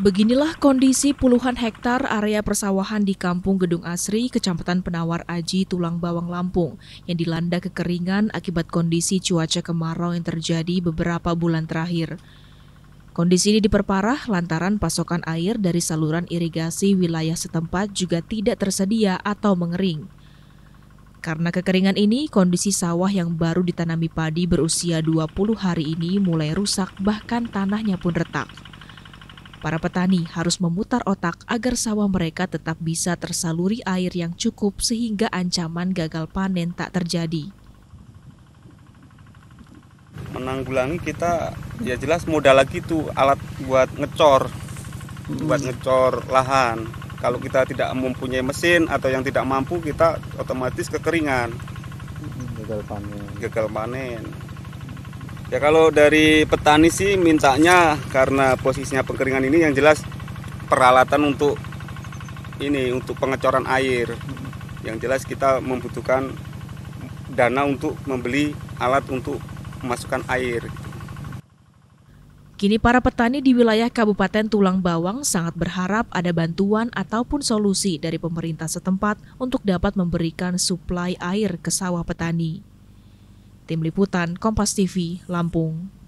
Beginilah kondisi puluhan hektar area persawahan di Kampung Gedung Asri, Kecamatan Penawar Aji, Tulang Bawang Lampung, yang dilanda kekeringan akibat kondisi cuaca kemarau yang terjadi beberapa bulan terakhir. Kondisi ini diperparah lantaran pasokan air dari saluran irigasi wilayah setempat juga tidak tersedia atau mengering. Karena kekeringan ini, kondisi sawah yang baru ditanami padi berusia 20 hari ini mulai rusak bahkan tanahnya pun retak. Para petani harus memutar otak agar sawah mereka tetap bisa tersaluri air yang cukup sehingga ancaman gagal panen tak terjadi. Menanggulangi kita ya jelas modal lagi tuh alat buat ngecor, hmm. buat ngecor lahan. Kalau kita tidak mempunyai mesin atau yang tidak mampu kita otomatis kekeringan. Gagal panen. Gagal panen. Ya kalau dari petani sih mintanya karena posisinya pengkeringan ini yang jelas peralatan untuk ini untuk pengecoran air. Yang jelas kita membutuhkan dana untuk membeli alat untuk memasukkan air. Kini para petani di wilayah Kabupaten Tulang Bawang sangat berharap ada bantuan ataupun solusi dari pemerintah setempat untuk dapat memberikan suplai air ke sawah petani. Tim Liputan Kompas TV, Lampung.